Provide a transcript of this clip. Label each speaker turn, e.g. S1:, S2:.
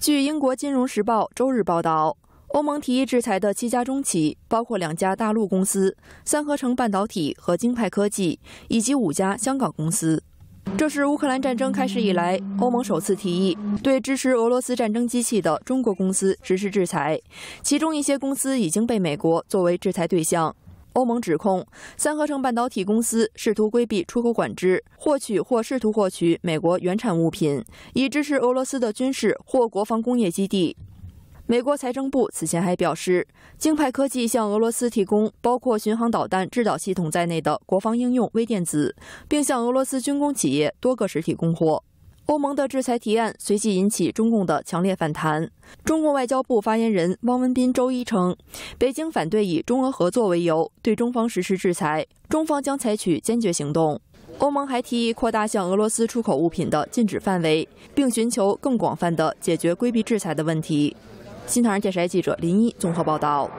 S1: 据英国《金融时报》周日报道，欧盟提议制裁的七家中企包括两家大陆公司——三合成半导体和晶派科技，以及五家香港公司。这是乌克兰战争开始以来，欧盟首次提议对支持俄罗斯战争机器的中国公司实施制裁，其中一些公司已经被美国作为制裁对象。欧盟指控三合成半导体公司试图规避出口管制，获取或试图获取美国原产物品，以支持俄罗斯的军事或国防工业基地。美国财政部此前还表示，晶派科技向俄罗斯提供包括巡航导弹制导系统在内的国防应用微电子，并向俄罗斯军工企业多个实体供货。欧盟的制裁提案随即引起中共的强烈反弹。中共外交部发言人汪文斌周一称，北京反对以中俄合作为由对中方实施制裁，中方将采取坚决行动。欧盟还提议扩大向俄罗斯出口物品的禁止范围，并寻求更广泛的解决规避制裁的问题。新唐人电视台记者林一综合报道。